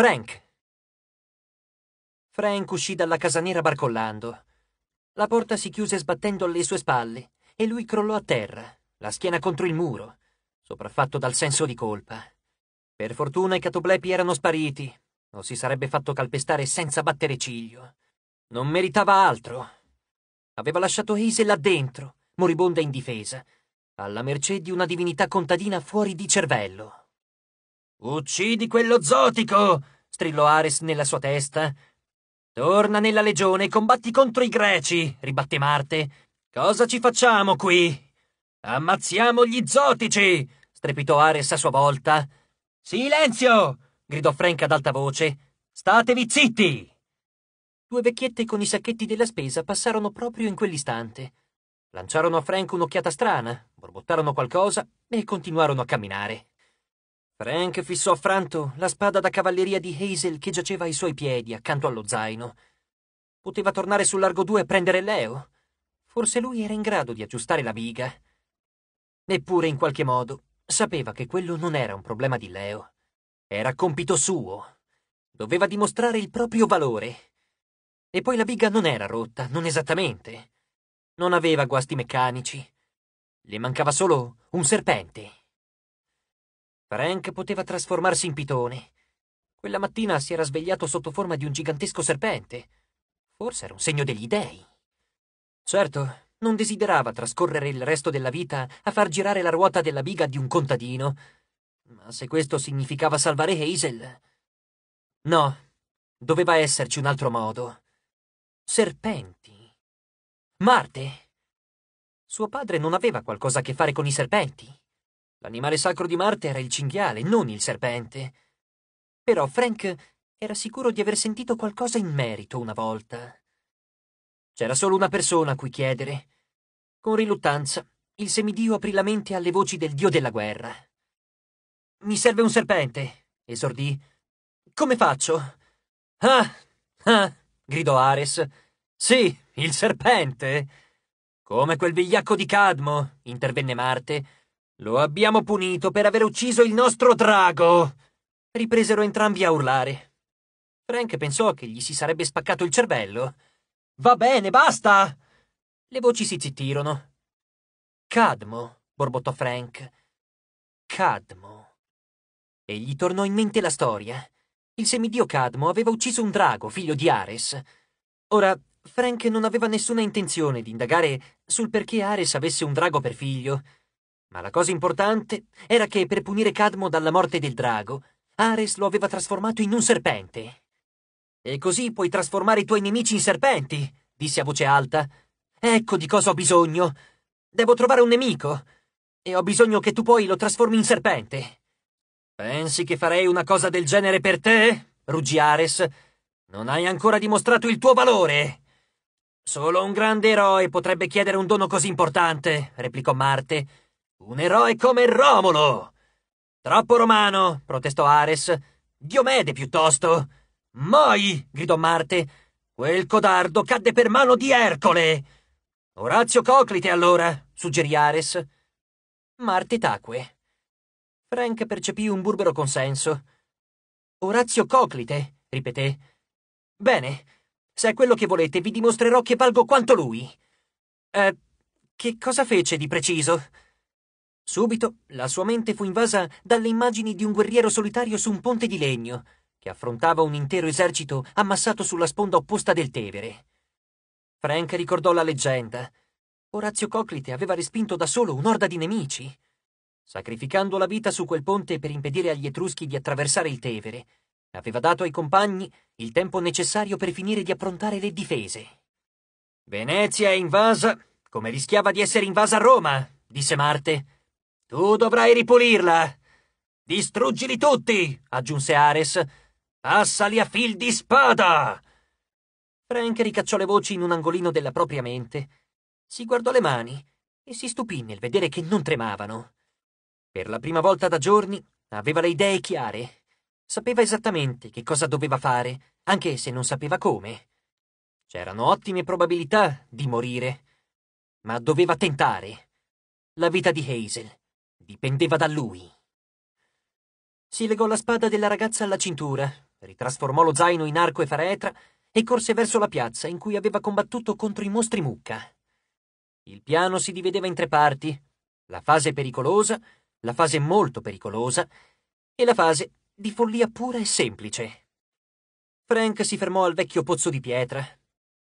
Frank. Frank uscì dalla casa nera barcollando. La porta si chiuse sbattendo alle sue spalle e lui crollò a terra, la schiena contro il muro, sopraffatto dal senso di colpa. Per fortuna i catoplepi erano spariti, o si sarebbe fatto calpestare senza battere ciglio. Non meritava altro. Aveva lasciato Hazel là dentro, moribonda e indifesa, alla mercé di una divinità contadina fuori di cervello. Uccidi quello zotico! strillò Ares nella sua testa. Torna nella legione e combatti contro i greci, ribatté Marte. Cosa ci facciamo qui? Ammazziamo gli zotici! strepitò Ares a sua volta. Silenzio! gridò Frank ad alta voce. Statevi zitti! Due vecchiette con i sacchetti della spesa passarono proprio in quell'istante. Lanciarono a Frank un'occhiata strana, borbottarono qualcosa e continuarono a camminare. Frank fissò affranto la spada da cavalleria di Hazel che giaceva ai suoi piedi accanto allo zaino. Poteva tornare sul largo 2 e prendere Leo. Forse lui era in grado di aggiustare la biga. Eppure, in qualche modo, sapeva che quello non era un problema di Leo. Era compito suo. Doveva dimostrare il proprio valore. E poi la biga non era rotta, non esattamente. Non aveva guasti meccanici. Le mancava solo un serpente. Frank poteva trasformarsi in pitone. Quella mattina si era svegliato sotto forma di un gigantesco serpente. Forse era un segno degli dei. Certo, non desiderava trascorrere il resto della vita a far girare la ruota della biga di un contadino. Ma se questo significava salvare Hazel... No, doveva esserci un altro modo. Serpenti. Marte. Suo padre non aveva qualcosa a che fare con i serpenti. L'animale sacro di Marte era il cinghiale, non il serpente. Però Frank era sicuro di aver sentito qualcosa in merito una volta. C'era solo una persona a cui chiedere. Con riluttanza, il semidio aprì la mente alle voci del dio della guerra. Mi serve un serpente, esordì. Come faccio? Ah! Ah! gridò Ares. Sì, il serpente! Come quel vigliacco di Cadmo, intervenne Marte lo abbiamo punito per aver ucciso il nostro drago! Ripresero entrambi a urlare. Frank pensò che gli si sarebbe spaccato il cervello. Va bene, basta! Le voci si zittirono. Cadmo, borbottò Frank. Cadmo. E gli tornò in mente la storia. Il semidio Cadmo aveva ucciso un drago, figlio di Ares. Ora, Frank non aveva nessuna intenzione di indagare sul perché Ares avesse un drago per figlio ma la cosa importante era che per punire Cadmo dalla morte del drago, Ares lo aveva trasformato in un serpente. E così puoi trasformare i tuoi nemici in serpenti, disse a voce alta. Ecco di cosa ho bisogno. Devo trovare un nemico. E ho bisogno che tu poi lo trasformi in serpente. Pensi che farei una cosa del genere per te? ruggì Ares. Non hai ancora dimostrato il tuo valore. Solo un grande eroe potrebbe chiedere un dono così importante, replicò Marte un eroe come Romolo! Troppo romano, protestò Ares. Diomede piuttosto. Moi! gridò Marte. Quel codardo cadde per mano di Ercole. Orazio Coclite, allora, suggerì Ares. Marte tacque. Frank percepì un burbero consenso. Orazio Coclite, ripeté. Bene, se è quello che volete, vi dimostrerò che valgo quanto lui. Eh, che cosa fece di preciso? Subito la sua mente fu invasa dalle immagini di un guerriero solitario su un ponte di legno, che affrontava un intero esercito ammassato sulla sponda opposta del Tevere. Frank ricordò la leggenda. Orazio Coclite aveva respinto da solo un'orda di nemici. Sacrificando la vita su quel ponte per impedire agli Etruschi di attraversare il Tevere, aveva dato ai compagni il tempo necessario per finire di approntare le difese. Venezia è invasa come rischiava di essere invasa Roma, disse Marte tu dovrai ripulirla. Distruggili tutti, aggiunse Ares. Passali a fil di spada. Frank ricacciò le voci in un angolino della propria mente. Si guardò le mani e si stupì nel vedere che non tremavano. Per la prima volta da giorni aveva le idee chiare. Sapeva esattamente che cosa doveva fare, anche se non sapeva come. C'erano ottime probabilità di morire, ma doveva tentare. La vita di Hazel Dipendeva da lui. Si legò la spada della ragazza alla cintura, ritrasformò lo zaino in arco e faretra e corse verso la piazza in cui aveva combattuto contro i mostri mucca. Il piano si divideva in tre parti, la fase pericolosa, la fase molto pericolosa e la fase di follia pura e semplice. Frank si fermò al vecchio pozzo di pietra.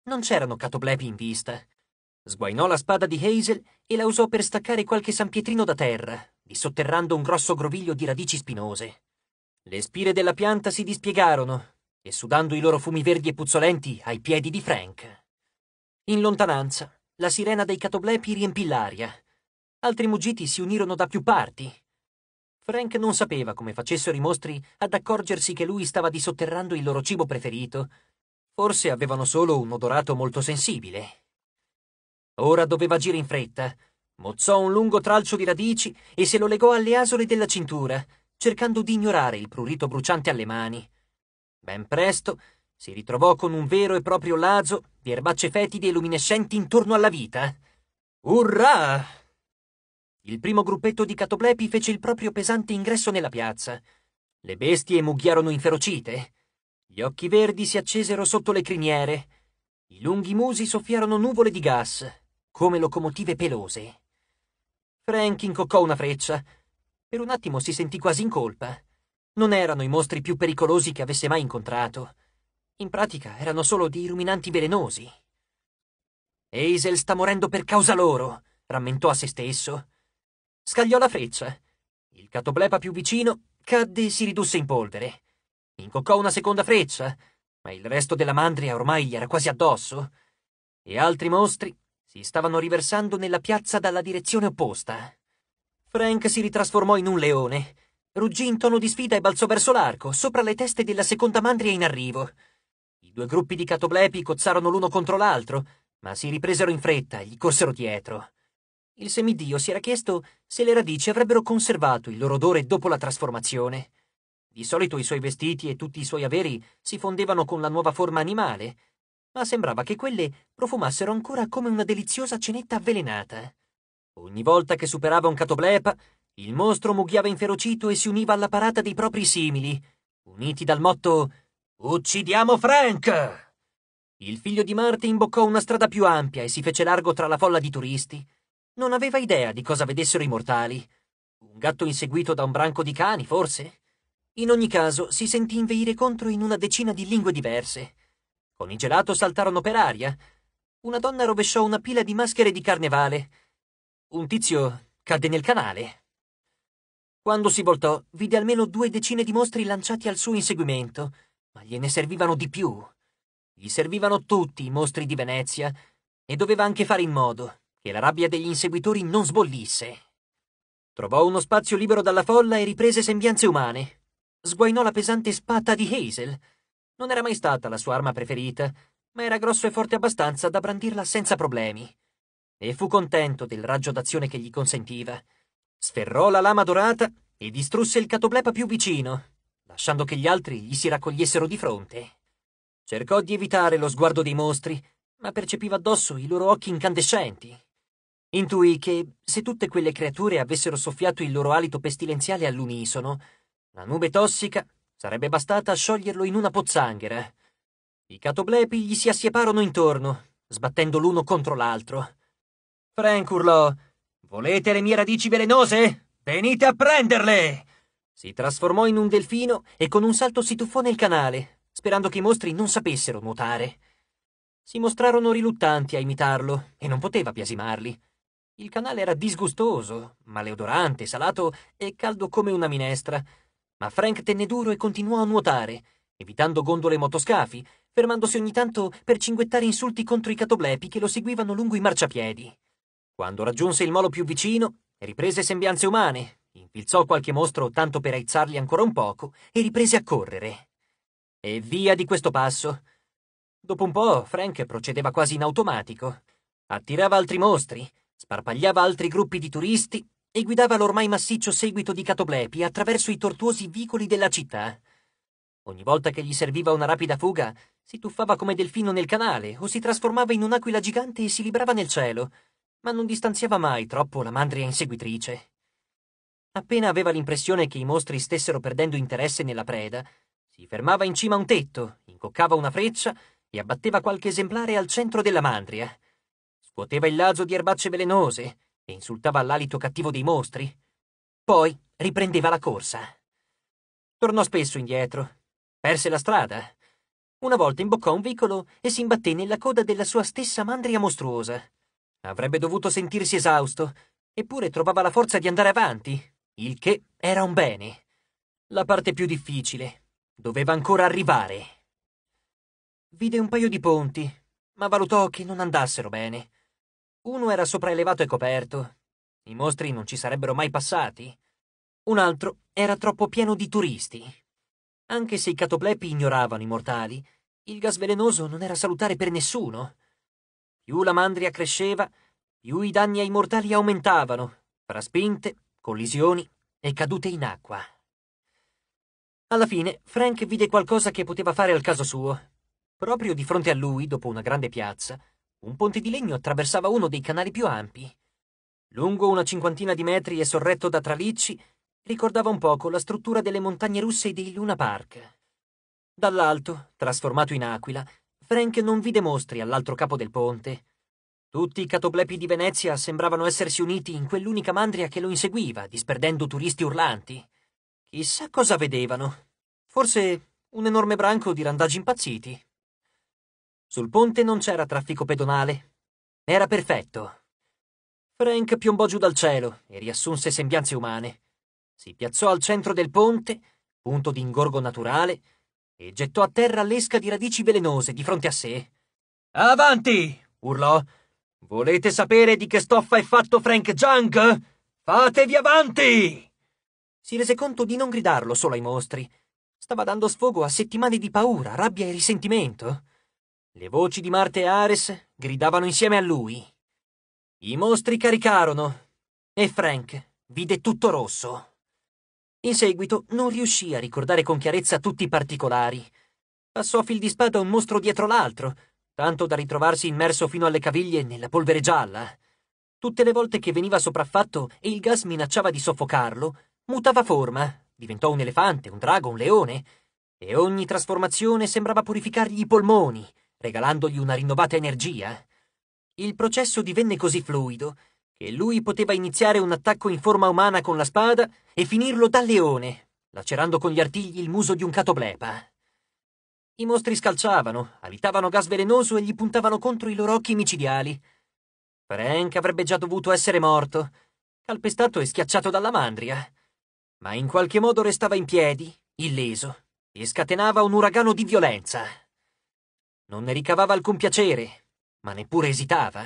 Non c'erano catoblepi in vista. Sguainò la spada di Hazel e la usò per staccare qualche sampietrino da terra, disotterrando un grosso groviglio di radici spinose. Le spire della pianta si dispiegarono e sudando i loro fumi verdi e puzzolenti ai piedi di Frank. In lontananza, la sirena dei catoblepi riempì l'aria. Altri muggiti si unirono da più parti. Frank non sapeva come facessero i mostri ad accorgersi che lui stava disotterrando il loro cibo preferito. Forse avevano solo un odorato molto sensibile. Ora doveva agire in fretta Mozzò un lungo tralcio di radici e se lo legò alle asole della cintura, cercando di ignorare il prurito bruciante alle mani. Ben presto si ritrovò con un vero e proprio lazo di erbacce fetide e luminescenti intorno alla vita. Urrà! Il primo gruppetto di catoplepi fece il proprio pesante ingresso nella piazza. Le bestie mugghiarono inferocite. Gli occhi verdi si accesero sotto le criniere. I lunghi musi soffiarono nuvole di gas, come locomotive pelose. Frank incoccò una freccia. Per un attimo si sentì quasi in colpa. Non erano i mostri più pericolosi che avesse mai incontrato. In pratica erano solo dei ruminanti velenosi. Hazel sta morendo per causa loro, rammentò a se stesso. Scagliò la freccia. Il catoblepa più vicino cadde e si ridusse in polvere. Incoccò una seconda freccia, ma il resto della mandria ormai gli era quasi addosso. E altri mostri si stavano riversando nella piazza dalla direzione opposta. Frank si ritrasformò in un leone, ruggì in tono di sfida e balzò verso l'arco, sopra le teste della seconda mandria in arrivo. I due gruppi di catoblepi cozzarono l'uno contro l'altro, ma si ripresero in fretta e gli corsero dietro. Il semidio si era chiesto se le radici avrebbero conservato il loro odore dopo la trasformazione. Di solito i suoi vestiti e tutti i suoi averi si fondevano con la nuova forma animale, ma sembrava che quelle profumassero ancora come una deliziosa cenetta avvelenata. Ogni volta che superava un catoblepa, il mostro mugghiava inferocito e si univa alla parata dei propri simili, uniti dal motto Uccidiamo Frank! Il figlio di Marte imboccò una strada più ampia e si fece largo tra la folla di turisti. Non aveva idea di cosa vedessero i mortali. Un gatto inseguito da un branco di cani, forse? In ogni caso, si sentì inveire contro in una decina di lingue diverse. Con il gelato saltarono per aria. Una donna rovesciò una pila di maschere di carnevale. Un tizio cadde nel canale. Quando si voltò, vide almeno due decine di mostri lanciati al suo inseguimento, ma gliene servivano di più. Gli servivano tutti i mostri di Venezia e doveva anche fare in modo che la rabbia degli inseguitori non sbollisse. Trovò uno spazio libero dalla folla e riprese sembianze umane. Sguainò la pesante spata di Hazel non era mai stata la sua arma preferita, ma era grosso e forte abbastanza da brandirla senza problemi. E fu contento del raggio d'azione che gli consentiva. Sferrò la lama dorata e distrusse il catoplepa più vicino, lasciando che gli altri gli si raccogliessero di fronte. Cercò di evitare lo sguardo dei mostri, ma percepiva addosso i loro occhi incandescenti. Intuì che, se tutte quelle creature avessero soffiato il loro alito pestilenziale all'unisono, la nube tossica Sarebbe bastata scioglierlo in una pozzanghera. I catoblepi gli si assieparono intorno, sbattendo l'uno contro l'altro. Frank urlò: Volete le mie radici velenose? Venite a prenderle! Si trasformò in un delfino e con un salto si tuffò nel canale, sperando che i mostri non sapessero nuotare. Si mostrarono riluttanti a imitarlo e non poteva biasimarli. Il canale era disgustoso, maleodorante, salato e caldo come una minestra. Ma Frank tenne duro e continuò a nuotare, evitando gondole e motoscafi, fermandosi ogni tanto per cinguettare insulti contro i catoblepi che lo seguivano lungo i marciapiedi. Quando raggiunse il molo più vicino, riprese sembianze umane, infilzò qualche mostro tanto per aizzarli ancora un poco e riprese a correre. E via di questo passo. Dopo un po' Frank procedeva quasi in automatico. Attirava altri mostri, sparpagliava altri gruppi di turisti e guidava l'ormai massiccio seguito di catoblepi attraverso i tortuosi vicoli della città. Ogni volta che gli serviva una rapida fuga, si tuffava come delfino nel canale o si trasformava in un'aquila gigante e si librava nel cielo, ma non distanziava mai troppo la mandria inseguitrice. Appena aveva l'impressione che i mostri stessero perdendo interesse nella preda, si fermava in cima a un tetto, incoccava una freccia e abbatteva qualche esemplare al centro della mandria. Scuoteva il lazo di erbacce velenose, e insultava l'alito cattivo dei mostri. Poi riprendeva la corsa. Tornò spesso indietro, perse la strada. Una volta imboccò un vicolo e si imbatté nella coda della sua stessa mandria mostruosa. Avrebbe dovuto sentirsi esausto, eppure trovava la forza di andare avanti, il che era un bene. La parte più difficile doveva ancora arrivare. Vide un paio di ponti, ma valutò che non andassero bene. Uno era sopraelevato e coperto. I mostri non ci sarebbero mai passati. Un altro era troppo pieno di turisti. Anche se i catoplepi ignoravano i mortali, il gas velenoso non era salutare per nessuno. Più la mandria cresceva, più i danni ai mortali aumentavano, fra spinte, collisioni e cadute in acqua. Alla fine Frank vide qualcosa che poteva fare al caso suo. Proprio di fronte a lui, dopo una grande piazza, un ponte di legno attraversava uno dei canali più ampi. Lungo una cinquantina di metri e sorretto da tralicci, ricordava un poco la struttura delle montagne russe e dei Luna Park. Dall'alto, trasformato in aquila, Frank non vide mostri all'altro capo del ponte. Tutti i catoblepi di Venezia sembravano essersi uniti in quell'unica mandria che lo inseguiva, disperdendo turisti urlanti. Chissà cosa vedevano. Forse un enorme branco di randaggi impazziti. Sul ponte non c'era traffico pedonale. Era perfetto. Frank piombò giù dal cielo e riassunse sembianze umane. Si piazzò al centro del ponte, punto di ingorgo naturale, e gettò a terra l'esca di radici velenose di fronte a sé. Avanti! urlò. Volete sapere di che stoffa è fatto Frank Junk? Fatevi avanti! Si rese conto di non gridarlo solo ai mostri. Stava dando sfogo a settimane di paura, rabbia e risentimento. Le voci di Marte e Ares gridavano insieme a lui. I mostri caricarono e Frank vide tutto rosso. In seguito non riuscì a ricordare con chiarezza tutti i particolari. Passò a fil di spada un mostro dietro l'altro, tanto da ritrovarsi immerso fino alle caviglie nella polvere gialla. Tutte le volte che veniva sopraffatto e il gas minacciava di soffocarlo, mutava forma, diventò un elefante, un drago, un leone, e ogni trasformazione sembrava purificargli i polmoni regalandogli una rinnovata energia. Il processo divenne così fluido che lui poteva iniziare un attacco in forma umana con la spada e finirlo da leone, lacerando con gli artigli il muso di un catoblepa. I mostri scalciavano, alitavano gas velenoso e gli puntavano contro i loro occhi micidiali. Frank avrebbe già dovuto essere morto, calpestato e schiacciato dalla mandria, ma in qualche modo restava in piedi, illeso, e scatenava un uragano di violenza. Non ne ricavava alcun piacere, ma neppure esitava.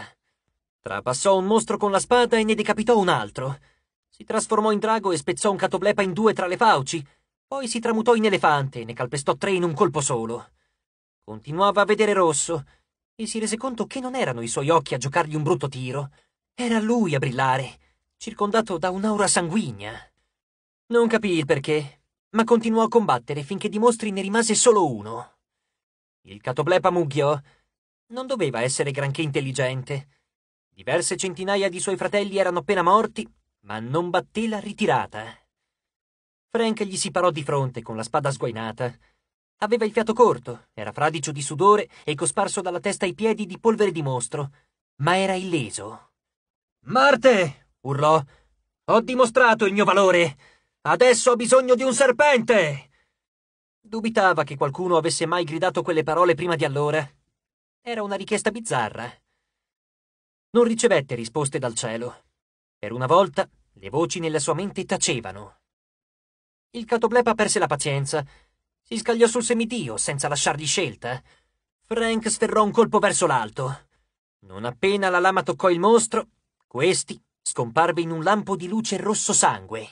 Trapassò un mostro con la spada e ne decapitò un altro. Si trasformò in drago e spezzò un catoplepa in due tra le fauci. Poi si tramutò in elefante e ne calpestò tre in un colpo solo. Continuava a vedere rosso e si rese conto che non erano i suoi occhi a giocargli un brutto tiro. Era lui a brillare, circondato da un'aura sanguigna. Non capì il perché, ma continuò a combattere finché di mostri ne rimase solo uno. Il catoblepa Mughio non doveva essere granché intelligente. Diverse centinaia di suoi fratelli erano appena morti, ma non batté la ritirata. Frank gli si parò di fronte con la spada sguainata. Aveva il fiato corto, era fradicio di sudore e cosparso dalla testa ai piedi di polvere di mostro, ma era illeso. Marte! urlò. Ho dimostrato il mio valore! Adesso ho bisogno di un serpente! Dubitava che qualcuno avesse mai gridato quelle parole prima di allora. Era una richiesta bizzarra. Non ricevette risposte dal cielo. Per una volta le voci nella sua mente tacevano. Il catoplepa perse la pazienza. Si scagliò sul semidio, senza lasciargli scelta. Frank sferrò un colpo verso l'alto. Non appena la lama toccò il mostro, questi scomparve in un lampo di luce rosso sangue.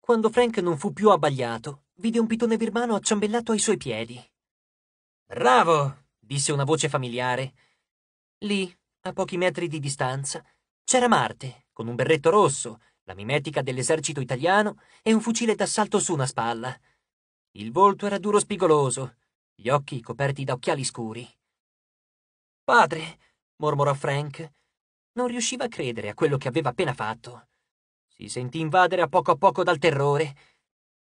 Quando Frank non fu più abbagliato, vide un pitone birmano acciambellato ai suoi piedi. Bravo! disse una voce familiare. Lì, a pochi metri di distanza, c'era Marte, con un berretto rosso, la mimetica dell'esercito italiano e un fucile d'assalto su una spalla. Il volto era duro spigoloso, gli occhi coperti da occhiali scuri. Padre, mormorò Frank, non riusciva a credere a quello che aveva appena fatto. Si sentì invadere a poco a poco dal terrore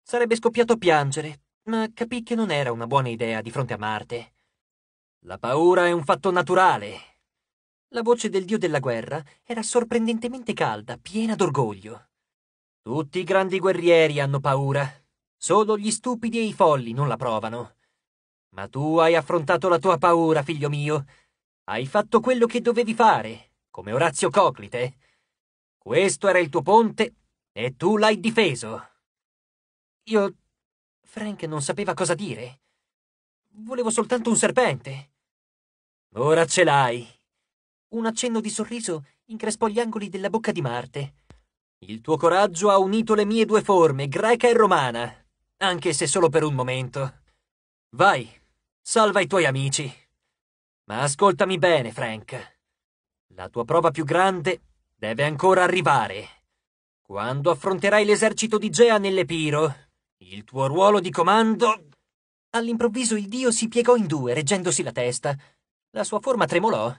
Sarebbe scoppiato a piangere, ma capì che non era una buona idea di fronte a Marte. La paura è un fatto naturale. La voce del dio della guerra era sorprendentemente calda, piena d'orgoglio. Tutti i grandi guerrieri hanno paura. Solo gli stupidi e i folli non la provano. Ma tu hai affrontato la tua paura, figlio mio. Hai fatto quello che dovevi fare, come Orazio Coclite. Questo era il tuo ponte e tu l'hai difeso. Io... Frank non sapeva cosa dire. Volevo soltanto un serpente. Ora ce l'hai. Un accenno di sorriso increspò gli angoli della bocca di Marte. Il tuo coraggio ha unito le mie due forme, greca e romana, anche se solo per un momento. Vai, salva i tuoi amici. Ma ascoltami bene, Frank. La tua prova più grande deve ancora arrivare. Quando affronterai l'esercito di Gea nell'Epiro, il tuo ruolo di comando... All'improvviso il dio si piegò in due, reggendosi la testa. La sua forma tremolò.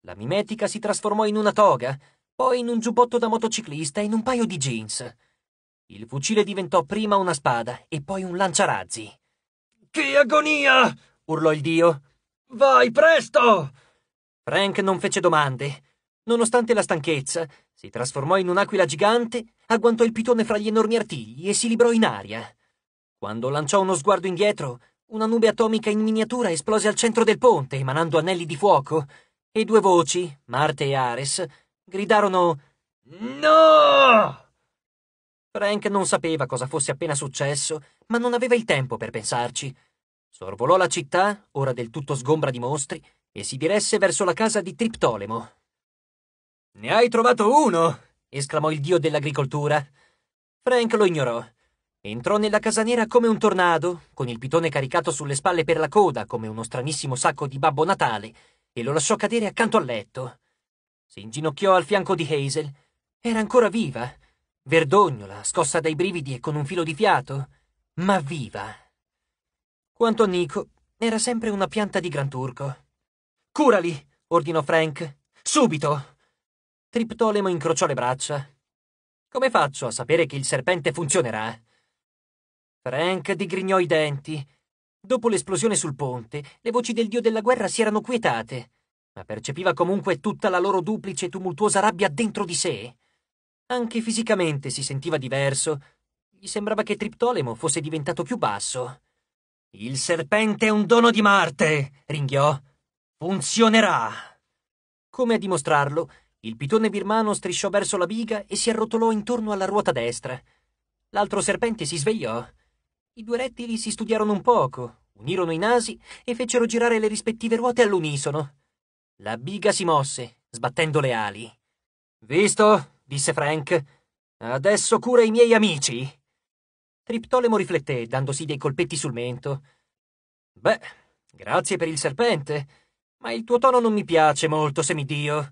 La mimetica si trasformò in una toga, poi in un giubbotto da motociclista e in un paio di jeans. Il fucile diventò prima una spada e poi un lanciarazzi. Che agonia! urlò il dio. Vai, presto! Frank non fece domande nonostante la stanchezza, si trasformò in un'aquila gigante, agguantò il pitone fra gli enormi artigli e si librò in aria. Quando lanciò uno sguardo indietro, una nube atomica in miniatura esplose al centro del ponte, emanando anelli di fuoco, e due voci, Marte e Ares, gridarono No! Frank non sapeva cosa fosse appena successo, ma non aveva il tempo per pensarci. Sorvolò la città, ora del tutto sgombra di mostri, e si diresse verso la casa di Triptolemo, ne hai trovato uno! esclamò il dio dell'agricoltura. Frank lo ignorò. Entrò nella casa nera come un tornado, con il pitone caricato sulle spalle per la coda come uno stranissimo sacco di Babbo Natale, e lo lasciò cadere accanto al letto. Si inginocchiò al fianco di Hazel. Era ancora viva, verdognola, scossa dai brividi e con un filo di fiato, ma viva. Quanto a Nico, era sempre una pianta di gran turco. Curali, ordinò Frank. Subito! Triptolemo incrociò le braccia. Come faccio a sapere che il serpente funzionerà? Frank digrignò i denti. Dopo l'esplosione sul ponte, le voci del dio della guerra si erano quietate, ma percepiva comunque tutta la loro duplice e tumultuosa rabbia dentro di sé. Anche fisicamente si sentiva diverso. Gli sembrava che Triptolemo fosse diventato più basso. Il serpente è un dono di Marte, ringhiò. Funzionerà. Come a dimostrarlo, il pitone birmano strisciò verso la biga e si arrotolò intorno alla ruota destra. L'altro serpente si svegliò. I due rettili si studiarono un poco, unirono i nasi e fecero girare le rispettive ruote all'unisono. La biga si mosse, sbattendo le ali. Visto, disse Frank, adesso cura i miei amici. Triptolemo rifletté, dandosi dei colpetti sul mento. Beh, grazie per il serpente, ma il tuo tono non mi piace molto, semidio.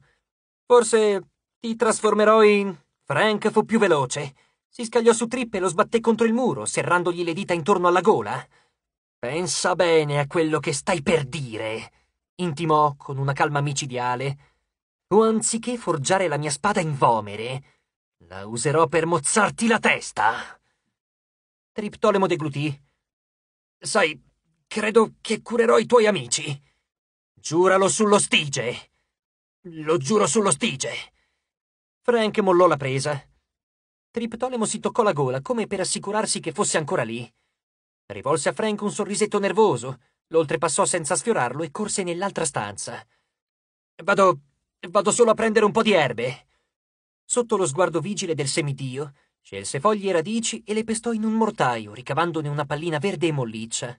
Forse ti trasformerò in... Frank fu più veloce. Si scagliò su Trippe e lo sbatté contro il muro, serrandogli le dita intorno alla gola. Pensa bene a quello che stai per dire, intimò con una calma micidiale. O anziché forgiare la mia spada in vomere, la userò per mozzarti la testa. Triptolemo deglutì. Sai, credo che curerò i tuoi amici. Giuralo sullo stige. Lo giuro sullo stige. Frank mollò la presa. Triptolemo si toccò la gola come per assicurarsi che fosse ancora lì. Rivolse a Frank un sorrisetto nervoso, lo oltrepassò senza sfiorarlo e corse nell'altra stanza. Vado. vado solo a prendere un po' di erbe. Sotto lo sguardo vigile del semidio, scelse foglie e radici e le pestò in un mortaio, ricavandone una pallina verde e molliccia.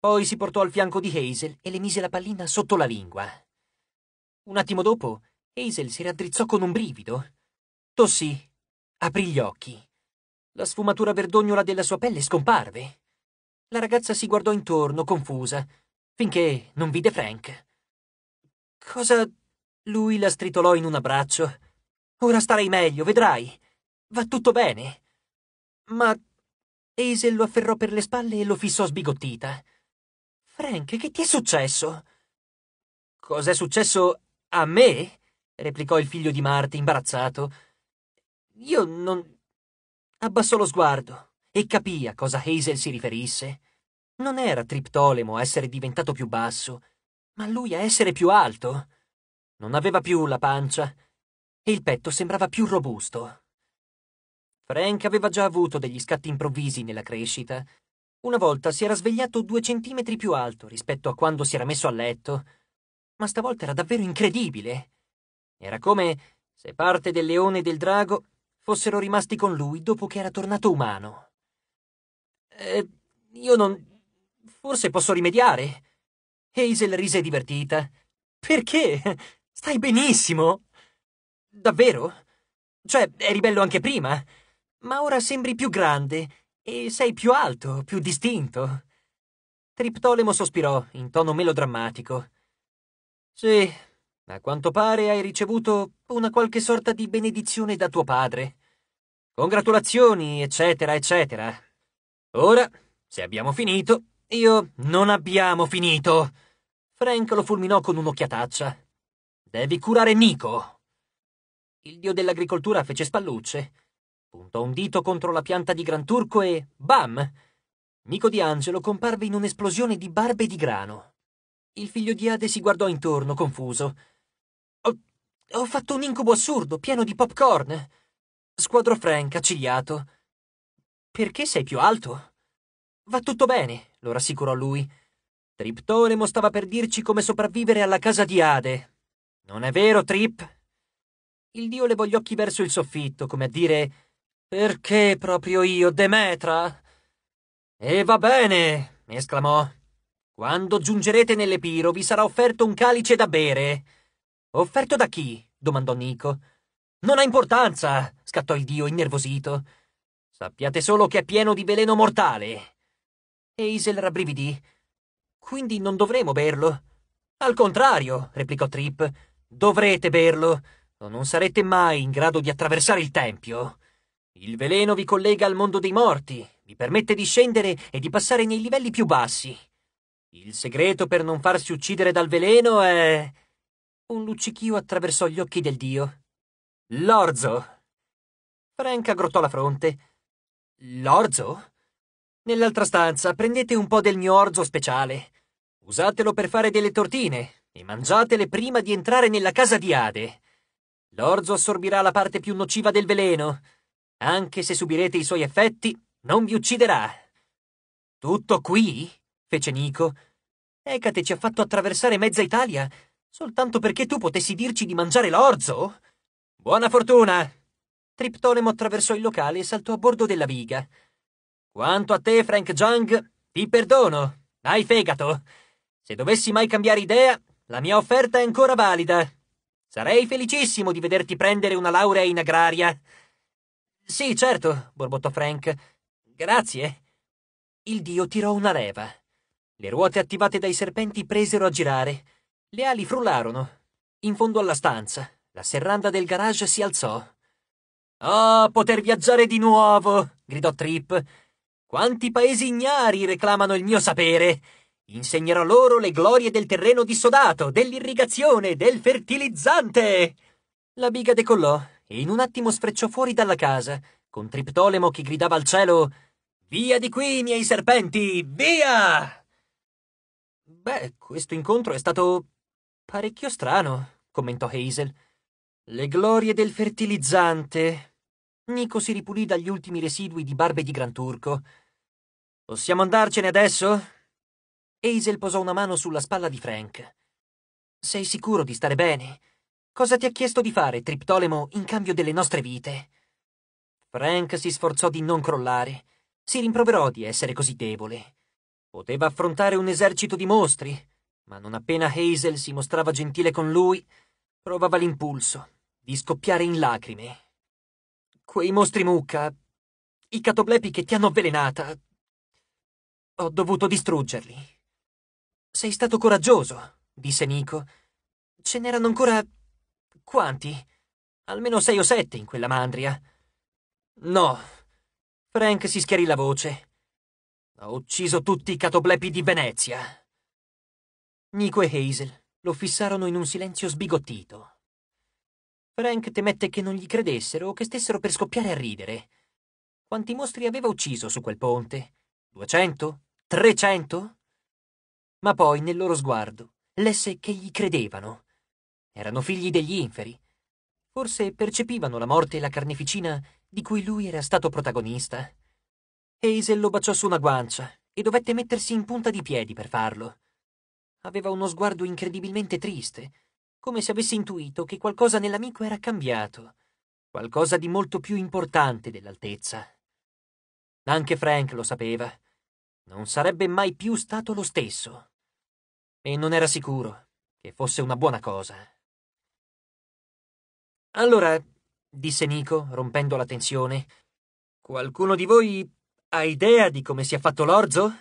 Poi si portò al fianco di Hazel e le mise la pallina sotto la lingua. Un attimo dopo, Hazel si raddrizzò con un brivido. Tossì, aprì gli occhi. La sfumatura verdognola della sua pelle scomparve. La ragazza si guardò intorno, confusa, finché non vide Frank. Cosa... Lui la stritolò in un abbraccio. Ora starai meglio, vedrai. Va tutto bene. Ma... Hazel lo afferrò per le spalle e lo fissò sbigottita. Frank, che ti è successo? Cos'è successo a me? replicò il figlio di Marte, imbarazzato. Io non. Abbassò lo sguardo e capì a cosa Hazel si riferisse. Non era Triptolemo a essere diventato più basso, ma lui a essere più alto. Non aveva più la pancia e il petto sembrava più robusto. Frank aveva già avuto degli scatti improvvisi nella crescita. Una volta si era svegliato due centimetri più alto rispetto a quando si era messo a letto ma stavolta era davvero incredibile. Era come se parte del leone e del drago fossero rimasti con lui dopo che era tornato umano. Eh, io non... forse posso rimediare. Hazel rise divertita. Perché? Stai benissimo. Davvero? Cioè, eri bello anche prima, ma ora sembri più grande e sei più alto, più distinto. Triptolemo sospirò in tono melodrammatico. Sì, a quanto pare hai ricevuto una qualche sorta di benedizione da tuo padre. Congratulazioni, eccetera, eccetera. Ora, se abbiamo finito, io non abbiamo finito. Frank lo fulminò con un'occhiataccia. Devi curare Nico. Il dio dell'agricoltura fece spallucce. Puntò un dito contro la pianta di Gran Turco e bam! Nico di Angelo comparve in un'esplosione di barbe di grano. Il figlio di Ade si guardò intorno, confuso. Ho, ho fatto un incubo assurdo, pieno di popcorn. Squadrò Frank, accigliato. Perché sei più alto? Va tutto bene, lo rassicurò lui. Triptonemo stava per dirci come sopravvivere alla casa di Ade. Non è vero, Trip? Il dio levò gli occhi verso il soffitto, come a dire perché proprio io, Demetra? E va bene, esclamò. Quando giungerete nell'Epiro vi sarà offerto un calice da bere. Offerto da chi? domandò Nico. Non ha importanza, scattò il dio innervosito. Sappiate solo che è pieno di veleno mortale. E Isel rabbrividì. Quindi non dovremo berlo? Al contrario, replicò Trip, dovrete berlo, o non sarete mai in grado di attraversare il Tempio. Il veleno vi collega al mondo dei morti, vi permette di scendere e di passare nei livelli più bassi. Il segreto per non farsi uccidere dal veleno è... Un luccichio attraversò gli occhi del dio. L'orzo! Frank aggrottò la fronte. L'orzo? Nell'altra stanza prendete un po' del mio orzo speciale. Usatelo per fare delle tortine e mangiatele prima di entrare nella casa di Ade. L'orzo assorbirà la parte più nociva del veleno. Anche se subirete i suoi effetti, non vi ucciderà. Tutto qui? fece Nico. Ecate ci ha fatto attraversare mezza Italia soltanto perché tu potessi dirci di mangiare l'orzo? Buona fortuna! Triptolemo attraversò il locale e saltò a bordo della viga. Quanto a te, Frank Jung, ti perdono. Hai fegato. Se dovessi mai cambiare idea, la mia offerta è ancora valida. Sarei felicissimo di vederti prendere una laurea in agraria. Sì, certo, borbottò Frank. Grazie. Il dio tirò una leva. Le ruote attivate dai serpenti presero a girare. Le ali frullarono. In fondo alla stanza, la serranda del garage si alzò. Ah, oh, poter viaggiare di nuovo! gridò Trip. Quanti paesi ignari reclamano il mio sapere! Insegnerò loro le glorie del terreno dissodato, dell'irrigazione, del fertilizzante! La biga decollò e in un attimo sfrecciò fuori dalla casa, con Triptolemo che gridava al cielo: Via di qui, miei serpenti! Via! Beh, questo incontro è stato parecchio strano, commentò Hazel. Le glorie del fertilizzante. Nico si ripulì dagli ultimi residui di barbe di Granturco. Possiamo andarcene adesso? Hazel posò una mano sulla spalla di Frank. Sei sicuro di stare bene? Cosa ti ha chiesto di fare, Triptolemo, in cambio delle nostre vite? Frank si sforzò di non crollare. Si rimproverò di essere così debole. Poteva affrontare un esercito di mostri, ma non appena Hazel si mostrava gentile con lui, provava l'impulso di scoppiare in lacrime. Quei mostri mucca, i catoblepi che ti hanno avvelenata, ho dovuto distruggerli. Sei stato coraggioso, disse Nico. Ce n'erano ancora... quanti? Almeno sei o sette in quella mandria. No. Frank si schiarì la voce. Ha ucciso tutti i catoblepi di Venezia. Nico e Hazel lo fissarono in un silenzio sbigottito. Frank temette che non gli credessero o che stessero per scoppiare a ridere. Quanti mostri aveva ucciso su quel ponte? Duecento? Trecento? Ma poi, nel loro sguardo, lesse che gli credevano. Erano figli degli inferi. Forse percepivano la morte e la carneficina di cui lui era stato protagonista. Hazel lo baciò su una guancia e dovette mettersi in punta di piedi per farlo. Aveva uno sguardo incredibilmente triste, come se avesse intuito che qualcosa nell'amico era cambiato, qualcosa di molto più importante dell'altezza. Anche Frank lo sapeva. Non sarebbe mai più stato lo stesso. E non era sicuro che fosse una buona cosa. Allora, disse Nico, rompendo la tensione, qualcuno di voi hai idea di come sia fatto l'orzo?